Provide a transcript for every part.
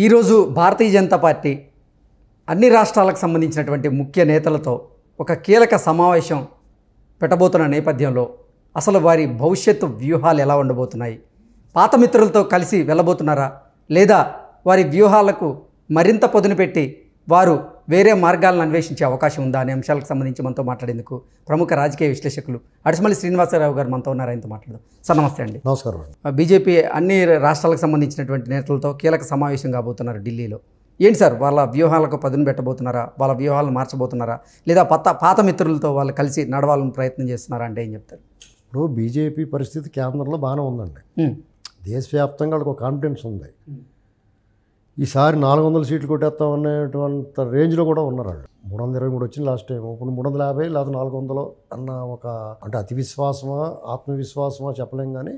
ఈరోజు భారతీయ జనతా పార్టీ అన్ని రాష్ట్రాలకు సంబంధించినటువంటి ముఖ్య నేతలతో ఒక కీలక సమావేశం పెట్టబోతున్న నేపథ్యంలో అసలు వారి భవిష్యత్తు వ్యూహాలు ఎలా ఉండబోతున్నాయి పాత మిత్రులతో కలిసి వెళ్ళబోతున్నారా లేదా వారి వ్యూహాలకు మరింత పొదును పెట్టి వారు వేరే మార్గాలను అన్వేషించే అవకాశం ఉందా అనే అంశాలకు సంబంధించి మనతో మాట్లాడేందుకు ప్రముఖ రాజకీయ విశ్లేషకులు అడిసమల్లి శ్రీనివాసరావు గారు మనతో ఉన్నారు ఆయనతో మాట్లాడదాం సార్ నమస్తే అండి నమస్కారం బీజేపీ అన్ని రాష్ట్రాలకు సంబంధించినటువంటి నేతలతో కీలక సమావేశం కాబోతున్నారు ఢిల్లీలో ఏంటి సార్ వాళ్ళ వ్యూహాలకు పదును పెట్టబోతున్నారా వాళ్ళ వ్యూహాలను మార్చబోతున్నారా లేదా పాత పాత మిత్రులతో వాళ్ళు కలిసి నడవాలని ప్రయత్నం చేస్తున్నారా అంటే ఏం చెప్తారు ఇప్పుడు బీజేపీ పరిస్థితి కేంద్రంలో బాగానే ఉందండి దేశవ్యాప్తంగా వాళ్ళకు కాన్ఫిడెన్స్ ఉంది ఈసారి నాలుగు వందల సీట్లు కొట్టేస్తాం రేంజ్లో కూడా ఉన్నారు వాళ్ళు మూడు వందల ఇరవై మూడు వచ్చింది లాస్ట్ టైం ఇప్పుడు మూడు వందల యాభై లేదా నాలుగు వందలు అన్న ఒక అంటే అతి విశ్వాసమా ఆత్మవిశ్వాసమా చెప్పలేం కానీ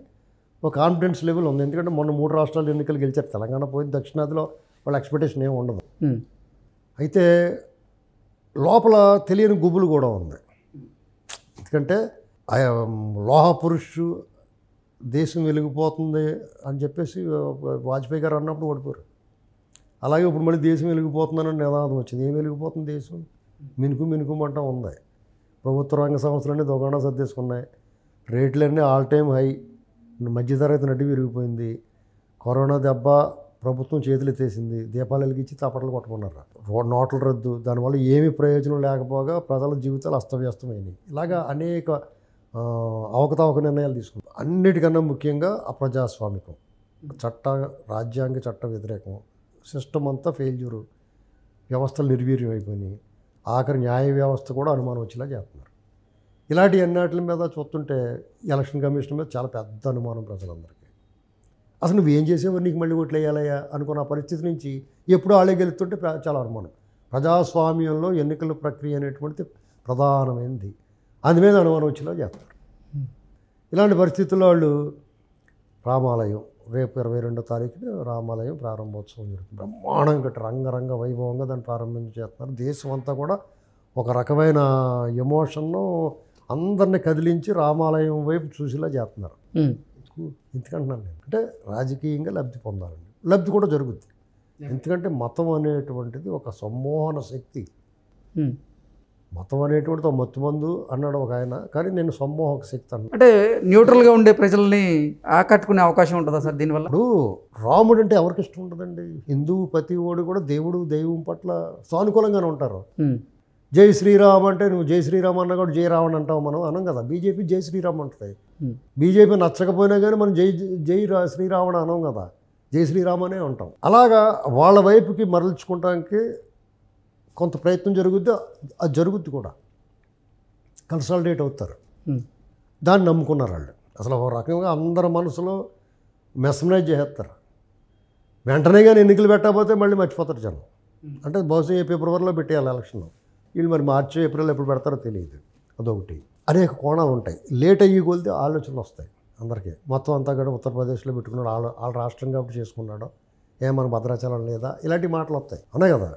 ఒక కాన్ఫిడెన్స్ లెవెల్ ఉంది ఎందుకంటే మొన్న మూడు రాష్ట్రాలు ఎన్నికలు గెలిచారు తెలంగాణ పోయింది దక్షిణాదిలో వాళ్ళ ఎక్స్పెక్టేషన్ ఏమి ఉండదు అయితే లోపల తెలియని గుబులు కూడా ఉంది ఎందుకంటే లోహ పురుషు దేశం వెలిగిపోతుంది అని చెప్పేసి వాజ్పేయి గారు అన్నప్పుడు ఓడిపోయారు అలాగే ఇప్పుడు మళ్ళీ దేశం వెలిగిపోతుందని నినాదం వచ్చింది ఏం వెలిగిపోతుంది దేశం మినుకు మంట ఉంది ప్రభుత్వ రంగ సంస్థలన్నీ దుకాణా సర్దేసుకున్నాయి రేట్లన్నీ ఆల్ టైమ్ హై అయితే నడి విరిగిపోయింది కరోనా దెబ్బ ప్రభుత్వం చేతులు ఎత్తేసింది దీపాలు వెలిగించి తపటలు కొట్టుకున్నారు నోట్ల రద్దు దానివల్ల ఏమి ప్రయోజనం లేకపోగా ప్రజల జీవితాలు అస్తవ్యస్తమైనవి ఇలాగా అనేక అవకతవక నిర్ణయాలు తీసుకుంటారు అన్నిటికన్నా ముఖ్యంగా అప్రజాస్వామికం చట్ట రాజ్యాంగ చట్ట వ్యతిరేకం సిస్టమ్ అంతా ఫెయిల్యూరు వ్యవస్థలు నిర్వీర్యం అయిపోయినాయి ఆఖరి న్యాయ వ్యవస్థ కూడా అనుమానం వచ్చేలా చేస్తున్నారు ఇలాంటి అన్నిటి మీద చూస్తుంటే ఎలక్షన్ కమిషన్ మీద చాలా పెద్ద అనుమానం ప్రజలందరికీ అసలు నువ్వు ఏం చేసేవో నీకు మళ్ళీ ఓట్లు వేయాలయ్యా అనుకున్న పరిస్థితి నుంచి ఎప్పుడు వాళ్ళే గెలుస్తుంటే చాలా అనుమానం ప్రజాస్వామ్యంలో ఎన్నికల ప్రక్రియ అనేటువంటిది ప్రధానమైనది అందుమీద అనుమానం వచ్చేలా చేస్తారు ఇలాంటి పరిస్థితుల్లో వాళ్ళు రామాలయం రేపు ఇరవై రెండో తారీఖున రామాలయం ప్రారంభోత్సవం జరుగుతుంది బ్రహ్మాండంగా రంగరంగ వైభవంగా దాన్ని ప్రారంభం చేస్తున్నారు దేశం అంతా కూడా ఒక రకమైన ఎమోషన్ను అందరిని కదిలించి రామాలయం వైపు చూసేలా చేస్తున్నారు ఎందుకంటున్నాను నేను అంటే రాజకీయంగా లబ్ధి పొందాలండి లబ్ధి కూడా జరుగుద్ది ఎందుకంటే మతం అనేటువంటిది ఒక సమ్మోహన శక్తి మతం అనేటువంటితో మత్తుమందు అన్నాడు ఒక ఆయన కానీ నేను సమ్మోహక శక్తి అన్నా అంటే న్యూట్రల్గా ఉండే ప్రజల్ని ఆకట్టుకునే అవకాశం ఉంటుందా సార్ దీనివల్ల ఇప్పుడు రాముడు అంటే ఎవరికి ఇష్టం ఉంటుందండి హిందూ ప్రతి ఓడి కూడా దేవుడు దైవం పట్ల సానుకూలంగానే ఉంటారు జై శ్రీరామ్ అంటే నువ్వు జై శ్రీరామ్ అన్న కూడా జై రావణ్ అంటావు మనం అనం కదా బీజేపీ జై శ్రీరామ్ అంటుంది బీజేపీ నచ్చకపోయినా కానీ మనం జై జై శ్రీరావణ అనం కదా జై శ్రీరామ్ అనే ఉంటాం అలాగా వాళ్ళ వైపుకి మరల్చుకుంటానికి కొంత ప్రయత్నం జరుగుద్ది అది జరుగుద్ది కూడా కన్సల్టేట్ అవుతారు దాన్ని నమ్ముకున్నారు వాళ్ళు అసలు ఒక రకంగా అందరి మనసులో మెస్మరైజ్ చేసేస్తారు వెంటనే కానీ ఎన్నికలు పెట్టకపోతే మళ్ళీ మర్చిపోతారు జనం అంటే బహుశా ఏ ఫిబ్రవరిలో పెట్టేయాలి ఎలక్షన్ వీళ్ళు మరి మార్చి ఏప్రిల్ ఎప్పుడు పెడతారో తెలియదు అదొకటి అనేక కోణాలు ఉంటాయి లేట్ అయ్యి కొలితే ఆలోచనలు వస్తాయి అందరికీ మొత్తం అంతా కూడా ఉత్తరప్రదేశ్లో పెట్టుకున్నాడు వాళ్ళు వాళ్ళ రాష్ట్రం కాబట్టి చేసుకున్నాడు ఏ భద్రాచలం లేదా ఇలాంటి మాటలు వస్తాయి అనే కదా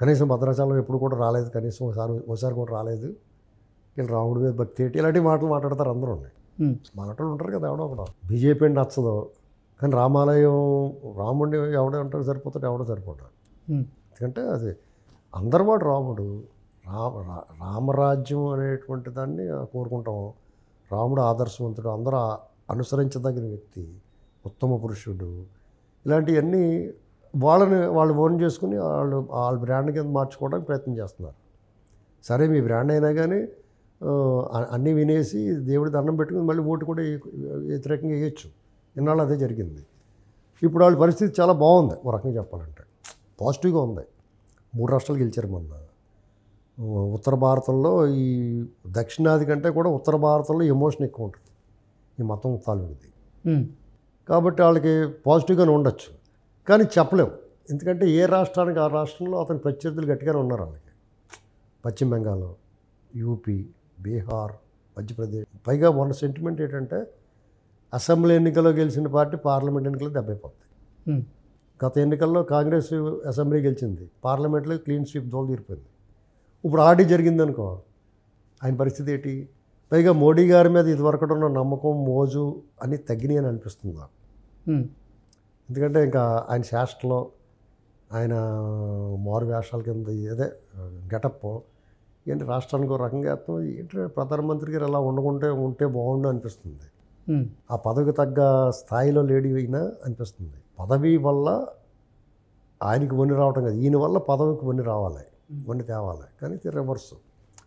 కనీసం భద్రాచలం ఎప్పుడు కూడా రాలేదు కనీసం ఒకసారి ఒకసారి కూడా రాలేదు వీళ్ళు రాముడి మీద భక్తి ఏంటి ఇలాంటి మాటలు మాట్లాడతారు అందరూ ఉన్నాయి మనటోళ్ళు ఉంటారు కదా ఎవడో ఒకటో బీజేపీ నచ్చదు కానీ రామాలయం రాముడిని ఎవడే ఉంటారు సరిపోతాడు ఎవడో సరిపోతాడు ఎందుకంటే అది అందరివాడు రాముడు రామ రామరాజ్యం అనేటువంటి దాన్ని కోరుకుంటాం రాముడు ఆదర్శవంతుడు అందరూ అనుసరించదగిన వ్యక్తి ఉత్తమ పురుషుడు ఇలాంటివన్నీ వాళ్ళని వాళ్ళు ఓన్ చేసుకుని వాళ్ళు వాళ్ళ బ్రాండ్ కింద మార్చుకోవడానికి ప్రయత్నం చేస్తున్నారు సరే మీ బ్రాండ్ అయినా కానీ అన్నీ వినేసి దేవుడి దండం పెట్టుకుని మళ్ళీ ఓటు కూడా వ్యతిరేకంగా వేయచ్చు ఇన్నాళ్ళు అదే జరిగింది ఇప్పుడు వాళ్ళ పరిస్థితి చాలా బాగుంది ఒక రకంగా చెప్పాలంటే పాజిటివ్గా ఉంది మూడు రాష్ట్రాలు గెలిచారు మొన్న ఉత్తర భారతంలో ఈ దక్షిణాది కంటే కూడా ఉత్తర భారతంలో ఎమోషన్ ఎక్కువ ఉంటుంది ఈ మతం తాలూకుది కాబట్టి వాళ్ళకి పాజిటివ్గానే ఉండొచ్చు కానీ చెప్పలేము ఎందుకంటే ఏ రాష్ట్రానికి ఆ రాష్ట్రంలో అతని ప్రత్యర్థులు గట్టిగానే ఉన్నారు వాళ్ళకి పశ్చిమ బెంగాల్ యూపీ బీహార్ మధ్యప్రదేశ్ పైగా ఉన్న సెంటిమెంట్ ఏంటంటే అసెంబ్లీ ఎన్నికల్లో గెలిచిన పార్టీ పార్లమెంట్ ఎన్నికల్లో దెబ్బైపోతుంది గత ఎన్నికల్లో కాంగ్రెస్ అసెంబ్లీ గెలిచింది పార్లమెంట్లో క్లీన్ స్వీప్ దోలు తీరిపోయింది ఇప్పుడు ఆడి జరిగిందనుకో ఆయన పరిస్థితి ఏంటి పైగా మోడీ గారి మీద ఇదివరకటి ఉన్న నమ్మకం మోజు అని తగ్గినాయి అని అనిపిస్తుంది ఎందుకంటే ఇంకా ఆయన శాస్త్రలో ఆయన మారు వేషాల కింద అదే గెటప్ ఏంటి రాష్ట్రానికి ఒక రకంగా ఏంటంటే ప్రధానమంత్రి గారు ఎలా ఉండకుంటే ఉంటే బాగుండు అనిపిస్తుంది ఆ పదవికి తగ్గ స్థాయిలో లేడీ అయినా అనిపిస్తుంది పదవి వల్ల ఆయనకి వన్ని రావటం కాదు ఈయన వల్ల పదవికి వన్ని రావాలి వన్ని తేవాలి కానీ రివర్స్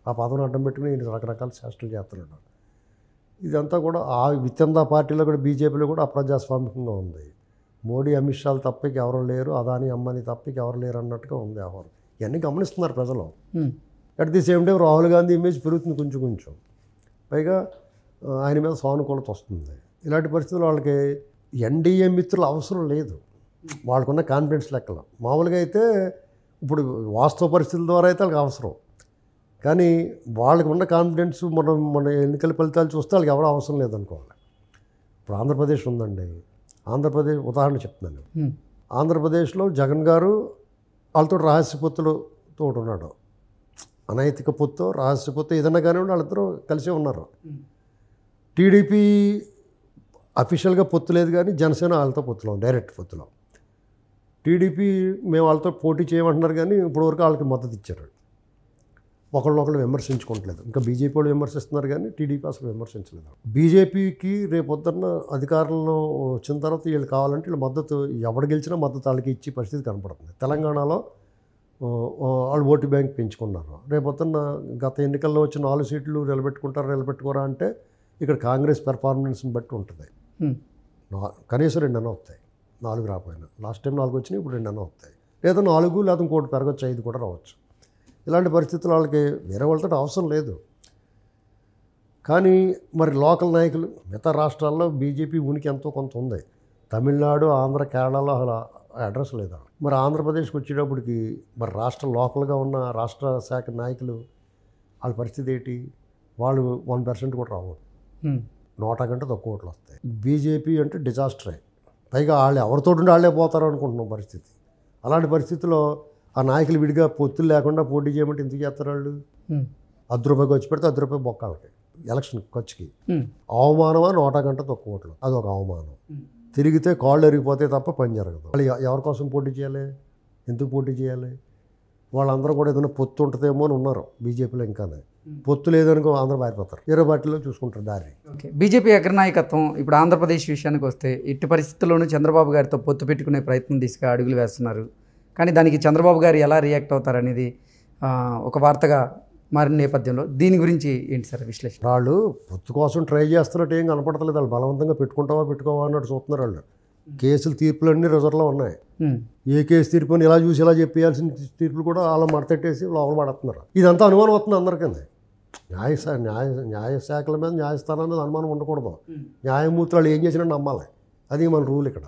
ఆ పదవిని అడ్డం పెట్టుకుని ఈయన రకరకాల శాస్త్రం చేస్తున్నాడు ఇదంతా కూడా ఆ విత్తంద పార్టీలో కూడా బీజేపీలో కూడా అప్రజాస్వామికంగా ఉంది మోడీ అమిత్ షాలు తప్పకి ఎవరు లేరు అదాని అమ్మని తప్పకి ఎవరు లేరు అన్నట్టుగా ఉంది ఎవరు ఇవన్నీ గమనిస్తున్నారు ప్రజలు at the same time Rahul Gandhi image పెరుగుతుంది కొంచెం కొంచెం పైగా ఆయన మీద సానుకూలత వస్తుంది ఇలాంటి పరిస్థితులు వాళ్ళకి ఎన్డీఏ మిత్రులు అవసరం లేదు వాళ్ళకున్న కాన్ఫిడెన్స్ లెక్కలు మామూలుగా అయితే ఇప్పుడు వాస్తవ పరిస్థితుల ద్వారా అయితే వాళ్ళకి అవసరం కానీ వాళ్ళకి ఉన్న కాన్ఫిడెన్స్ మనం మన ఎన్నికల ఫలితాలు చూస్తే వాళ్ళకి ఎవరు అవసరం లేదనుకోవాలి ఇప్పుడు ఆంధ్రప్రదేశ్ ఉందండి ఆంధ్రప్రదేశ్ ఉదాహరణ చెప్తున్నాను ఆంధ్రప్రదేశ్లో జగన్ గారు వాళ్ళతో రహస్య పొత్తులతో ఉన్నాడు అనైతిక పొత్తు రహస్య పొత్తు ఏదైనా కానివ్వండి వాళ్ళిద్దరూ కలిసి ఉన్నారు టీడీపీ అఫీషియల్గా పొత్తు లేదు కానీ జనసేన వాళ్ళతో పొత్తులో డైరెక్ట్ పొత్తులో టీడీపీ మేము వాళ్ళతో పోటీ చేయమంటున్నారు కానీ ఇప్పటివరకు వాళ్ళకి మద్దతు ఇచ్చారు ఒకళ్ళొకళ్ళు విమర్శించుకోవట్లేదు ఇంకా బీజేపీ వాళ్ళు విమర్శిస్తున్నారు కానీ టీడీపీ అసలు విమర్శించలేదు బీజేపీకి రేపొద్దున్న అధికారంలో వచ్చిన తర్వాత వీళ్ళు కావాలంటే వీళ్ళు మద్దతు ఎవడు గెలిచినా మద్దతు వాళ్ళకి ఇచ్చే పరిస్థితి కనపడుతుంది తెలంగాణలో వాళ్ళు ఓటు బ్యాంక్ పెంచుకున్నారు రేపొద్దున్న గత ఎన్నికల్లో వచ్చిన నాలుగు సీట్లు నిలబెట్టుకుంటారు నిలబెట్టుకోరా అంటే ఇక్కడ కాంగ్రెస్ పెర్ఫార్మెన్స్ని బట్టి ఉంటుంది కనీసం అన్న వస్తాయి నాలుగు రాకపోయినా లాస్ట్ టైం నాలుగు వచ్చినాయి ఇప్పుడు అన్న వస్తాయి లేదా నాలుగు లేదా ఇంకోటి పెరగచ్చు ఐదు కూడా రావచ్చు ఇలాంటి పరిస్థితులు వాళ్ళకి వేరే వాళ్ళతో అవసరం లేదు కానీ మరి లోకల్ నాయకులు మిగతా రాష్ట్రాల్లో బీజేపీ ఉనికి ఎంతో కొంత ఉంది తమిళనాడు ఆంధ్ర కేరళలో అసలు అడ్రస్ లేదు మరి ఆంధ్రప్రదేశ్కి వచ్చేటప్పటికి మరి రాష్ట్ర లోకల్గా ఉన్న రాష్ట్ర శాఖ నాయకులు వాళ్ళ పరిస్థితి ఏంటి వాళ్ళు వన్ పర్సెంట్ కూడా రావు నూట కంటే తక్కువ ఓట్లు వస్తాయి బీజేపీ అంటే డిజాస్టరే పైగా వాళ్ళు ఎవరితో ఉండి వాళ్ళే పోతారు అనుకుంటున్నాం పరిస్థితి అలాంటి పరిస్థితిలో ఆ నాయకులు విడిగా పొత్తులు లేకుండా పోటీ చేయమంటే ఎందుకు చేస్తారు వాళ్ళు అర్ధ రూపాయి ఖర్చు పెడితే అర్ధ రూపాయి బొక్క ఉంటాయి ఎలక్షన్ ఖర్చుకి అవమానమా నూట గంట తక్కువ ఓట్లు ఒక అవమానం తిరిగితే కాళ్ళు ఎరిగిపోతే తప్ప పని జరగదు వాళ్ళు ఎవరి కోసం పోటీ చేయాలి ఎందుకు పోటీ చేయాలి వాళ్ళందరూ కూడా ఏదైనా పొత్తు ఉంటుందేమో అని ఉన్నారు బీజేపీలో ఇంకానే పొత్తు లేదనుకో అందరూ పారిపోతారు ఇరవై పార్టీలో చూసుకుంటారు దారి బీజేపీ అగ్రనాయకత్వం ఇప్పుడు ఆంధ్రప్రదేశ్ విషయానికి వస్తే ఇట్టి పరిస్థితుల్లోనూ చంద్రబాబు గారితో పొత్తు పెట్టుకునే ప్రయత్నం తీసుకుని అడుగులు వేస్తున్నారు కానీ దానికి చంద్రబాబు గారు ఎలా రియాక్ట్ అవుతారనేది ఒక వార్తగా మారిన నేపథ్యంలో దీని గురించి ఏంటి సార్ విశ్లేషణ వాళ్ళు పొత్తు కోసం ట్రై చేస్తున్నట్టు ఏం కనపడతలేదు వాళ్ళు బలవంతంగా పెట్టుకుంటావా పెట్టుకోవా అన్నట్టు చూస్తున్నారు వాళ్ళు hmm. కేసులు తీర్పులు అన్ని రిజర్వ్లో ఉన్నాయి hmm. ఏ కేసు తీర్పు అని ఇలా చూసి ఇలా చెప్పేయాల్సిన తీర్పులు కూడా వాళ్ళ మడతెట్టేసి లోపల పడుతున్నారు ఇదంతా అనుమానం అవుతుంది అందరికీ న్యాయ న్యాయ న్యాయ మీద న్యాయస్థానం మీద అనుమానం ఉండకూడదు hmm. న్యాయమూర్తులు ఏం చేసినా నమ్మాలి అది మన రూల్ ఇక్కడ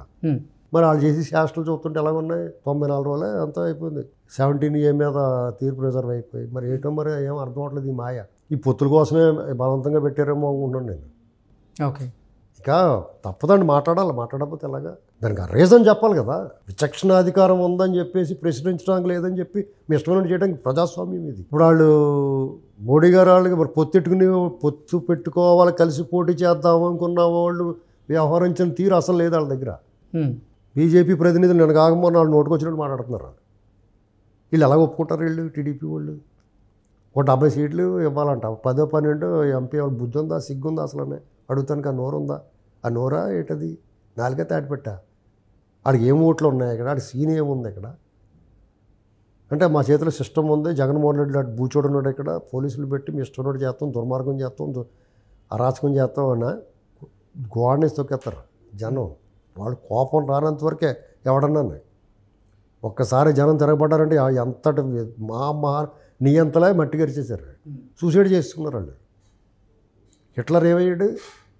మరి వాళ్ళు చేసి శాస్త్రాలు చూస్తుంటే ఎలా ఉన్నాయి తొంభై నాలుగు రోజులే అంతా అయిపోయింది సెవెంటీన్ ఏ మీద తీర్పు రిజర్వ్ అయిపోయి మరి ఏంటో మరి ఏం అర్థం అవట్లేదు ఈ మాయ ఈ పొత్తుల కోసమే బలవంతంగా పెట్టారేమో అనుకుంటున్నాను నేను ఓకే ఇంకా తప్పదండి మాట్లాడాలి మాట్లాడకపోతే ఎలాగా దానికి ఆ రీజన్ చెప్పాలి కదా విచక్షణ అధికారం ఉందని చెప్పేసి ప్రశ్నించడానికి లేదని చెప్పి మీ ఇష్టమైన చేయడానికి ప్రజాస్వామ్యం ఇది ఇప్పుడు వాళ్ళు మోడీ గారు వాళ్ళకి మరి పొత్తెట్టుకుని పొత్తు పెట్టుకోవాలి కలిసి పోటీ చేద్దాం అనుకున్న వాళ్ళు వ్యవహరించిన తీరు అసలు లేదు వాళ్ళ దగ్గర బీజేపీ ప్రతినిధులు నేను కాకపోతే వాళ్ళు నోటుకొచ్చినట్టు మాట్లాడుతున్నారు వీళ్ళు ఎలా ఒప్పుకుంటారు వీళ్ళు టీడీపీ వాళ్ళు ఒక డెబ్బై సీట్లు ఇవ్వాలంట పదో పన్నెండు ఎంపీ వాళ్ళు బుద్ధి ఉందా సిగ్గుందా అసలు అడుగుతానికి ఆ నోరు ఉందా ఆ నోరా ఏంటది నాలుగే తాటిపెట్టా ఆడికి ఏం ఓట్లు ఉన్నాయి ఇక్కడ ఆడి సీన్ ఏముంది ఇక్కడ అంటే మా చేతిలో సిస్టమ్ ఉంది జగన్మోహన్ రెడ్డి అటు బూచోడు ఉన్నాడు ఇక్కడ పోలీసులు పెట్టి మీ ఇష్టం చేస్తాం దుర్మార్గం చేస్తాం అరాచకం చేస్తాం అన్న గోడనేసి తొక్కేస్తారు జనం వాళ్ళు కోపం రానంత వరకే ఎవడన్నా ఒక్కసారి జనం తిరగబడ్డారంటే ఎంతటి మా మహా నియంతలే మట్టి గరిచేశారు సూసైడ్ చేసుకున్నారు వాళ్ళు హిట్లర్ ఏమయ్యాడు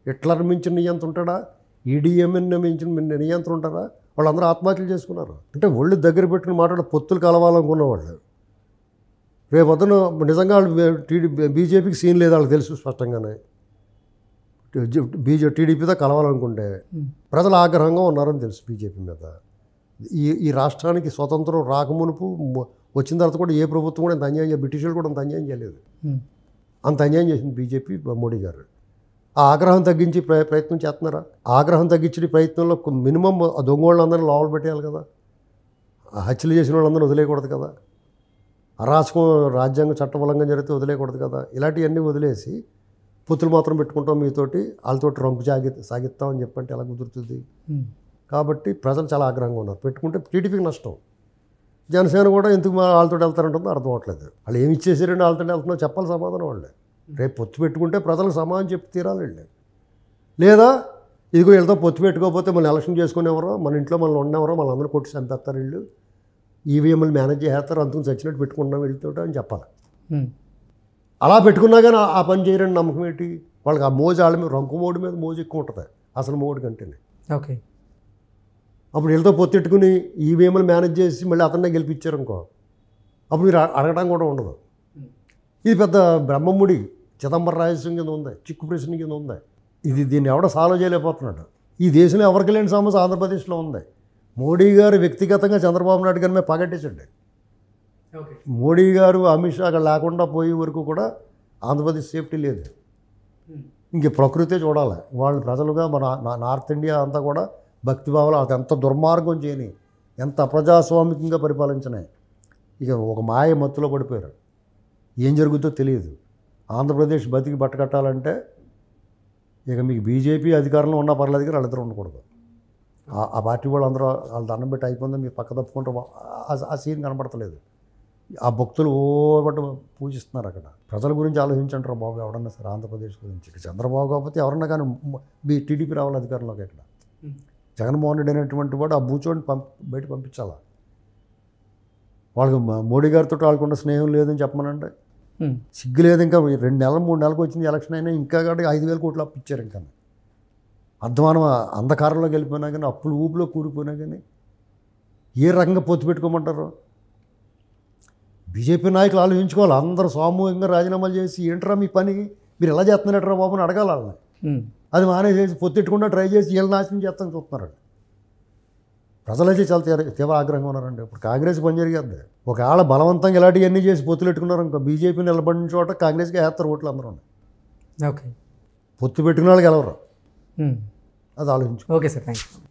హిట్లర్ మించిన నియంత ఉంటాడా ఈడిఎంఎన్ మించిన నియంత్ర ఉంటారా వాళ్ళందరూ ఆత్మహత్యలు చేసుకున్నారు అంటే ఒళ్ళు దగ్గర పెట్టుకుని మాట్లాడే పొత్తులు కలవాలనుకున్న వాళ్ళు రేపు వద్దన నిజంగా వాళ్ళు టీడీ బీజేపీకి సీన్ లేదు వాళ్ళకి తెలుసు స్పష్టంగానే బీజే టీడీపీతో కలవాలనుకుంటే ప్రజలు ఆగ్రహంగా ఉన్నారని తెలుసు బీజేపీ మీద ఈ ఈ రాష్ట్రానికి స్వతంత్రం రాకమునుపు వచ్చిన తర్వాత కూడా ఏ ప్రభుత్వం కూడా ఇంత అన్యాయం బ్రిటిషులు కూడా అంత అన్యాయం చేయలేదు అంత అన్యాయం చేసింది బీజేపీ మోడీ గారు ఆ ఆగ్రహం తగ్గించి ప్రయత్నం చేస్తున్నారా ఆగ్రహం తగ్గించే ప్రయత్నంలో మినిమం దొంగ లోపల పెట్టేయాలి కదా హత్యలు చేసిన వాళ్ళందరినీ వదిలేయకూడదు కదా అరాచకం రాజ్యాంగ చట్టబలంగా జరిగితే వదిలేయకూడదు కదా ఇలాంటివన్నీ వదిలేసి పొత్తులు మాత్రం పెట్టుకుంటాం మీతోటి వాళ్ళతోటి రంపు జాగి సాగిస్తాం అని చెప్పంటే ఎలా కుదురుతుంది కాబట్టి ప్రజలు చాలా ఆగ్రహంగా ఉన్నారు పెట్టుకుంటే టీడీపీకి నష్టం జనసేన కూడా ఎందుకు వాళ్ళతో వెళ్తారంటుందో అర్థం అవట్లేదు వాళ్ళు ఏమి ఇచ్చేసారండి వాళ్ళతో వెళ్తున్నా చెప్పాలి సమాధానం వాళ్ళే రేపు పొత్తు పెట్టుకుంటే ప్రజలకు సమాధానం చెప్పి తీరాలండి లేదా ఇదిగో వీళ్ళతో పొత్తు పెట్టుకోకపోతే మళ్ళీ ఎలక్షన్ చేసుకునేవరో మన ఇంట్లో మనం ఉండేవరో మన అందరూ కొట్టి చంపేస్తారు వీళ్ళు ఈవీఎంలు మేనేజ్ చేస్తారు అందుకు చచ్చినట్టు పెట్టుకుంటున్నాం వీళ్ళతో అని చెప్పాలి అలా పెట్టుకున్నా కానీ ఆ పని చేయరని నమ్మకం ఏంటి వాళ్ళకి ఆ మోజు వాళ్ళ మీద రంకు మోడు మీద మోజు ఎక్కువ ఉంటుంది అసలు మోడు కంటేనే ఓకే అప్పుడు వీళ్ళతో ఈ వేమలు మేనేజ్ చేసి మళ్ళీ అతన్నే గెలిపించారు అనుకో అప్పుడు మీరు అడగడం కూడా ఉండదు hmm. ఇది పెద్ద బ్రహ్మముడి చిదంబర రహస్యం కింద ఉంది చిక్కు ప్రశ్న కింద ఉంది ఇది దీన్ని ఎవడ సాల్వ్ చేయలేకపోతున్నాడు ఈ దేశంలో ఎవరికి లేని సమస్య ఆంధ్రప్రదేశ్లో ఉంది మోడీ గారు వ్యక్తిగతంగా చంద్రబాబు నాయుడు గారి మీద పగట్టేసండి మోడీ గారు అమిత్ షా లేకుండా పోయే వరకు కూడా ఆంధ్రప్రదేశ్ సేఫ్టీ లేదు hmm. ఇంక ప్రకృతే చూడాలి వాళ్ళని ప్రజలుగా మన నార్త్ ఇండియా అంతా కూడా భక్తిభావాలు అది ఎంత దుర్మార్గం చేయని ఎంత ప్రజాస్వామికంగా పరిపాలించినాయి ఇక ఒక మాయ మత్తులో పడిపోయారు ఏం జరుగుతుందో తెలియదు ఆంధ్రప్రదేశ్ బతికి బట్టకట్టాలంటే ఇక మీకు బీజేపీ అధికారంలో ఉన్నా పర్లేదు కానీ వాళ్ళిద్దరు ఉండకూడదు ఆ పార్టీ వాళ్ళు అందరూ వాళ్ళు దండం పెట్టి అయిపోయిందో మీరు పక్క తప్పుకుంటారు ఆ సీన్ కనపడతలేదు ఆ భక్తులు ఓవట పూజిస్తున్నారు అక్కడ ప్రజల గురించి ఆలోచించంటారు బాబు ఎవడన్నా సరే ఆంధ్రప్రదేశ్ గురించి చంద్రబాబు కాకపోతే ఎవరన్నా కానీ మీ టీడీపీ రావాలి అధికారంలోకి ఇక్కడ జగన్మోహన్ రెడ్డి అనేటువంటి వాడు ఆ బూచోడిని పంపి బయట పంపించాలా వాళ్ళకి మోడీ గారితో వాళ్ళకుండా స్నేహం లేదని చెప్పమనండి సిగ్గు లేదు ఇంకా రెండు నెలలు మూడు నెలలకు వచ్చింది ఎలక్షన్ అయినా ఇంకా కాబట్టి ఐదు వేల కోట్లు అప్పు ఇచ్చారు ఇంకా అర్ధమానం అంధకారంలోకి వెళ్ళిపోయినా కానీ అప్పులు ఊపిలో కూలిపోయినా కానీ ఏ రకంగా పొత్తు పెట్టుకోమంటారు బీజేపీ నాయకులు ఆలోచించుకోవాలి అందరూ సామూహికంగా రాజీనామాలు చేసి ఏంట్రా మీ పని మీరు ఎలా చేస్తున్నారట్రా బాబు అని అడగాలి వాళ్ళని అది మానేసేసి పొత్తిట్టుకుండా ట్రై చేసి వీళ్ళు నాశనం చేస్తాను చూస్తున్నారండి ప్రజలైతే చాలా తీవ్ర తీవ్ర ఆగ్రహంగా ఉన్నారండి ఇప్పుడు కాంగ్రెస్ పని జరిగేది ఒకవేళ బలవంతంగా ఇలాంటివన్నీ చేసి పొత్తులు పెట్టుకున్నారు ఇంకా బీజేపీ నిలబడిన చోట కాంగ్రెస్కి వేస్తారు ఓట్లు అందరూ ఓకే పొత్తు పెట్టుకున్న వాళ్ళకి గెలవరు అది ఆలోచించు ఓకే సార్ థ్యాంక్ యూ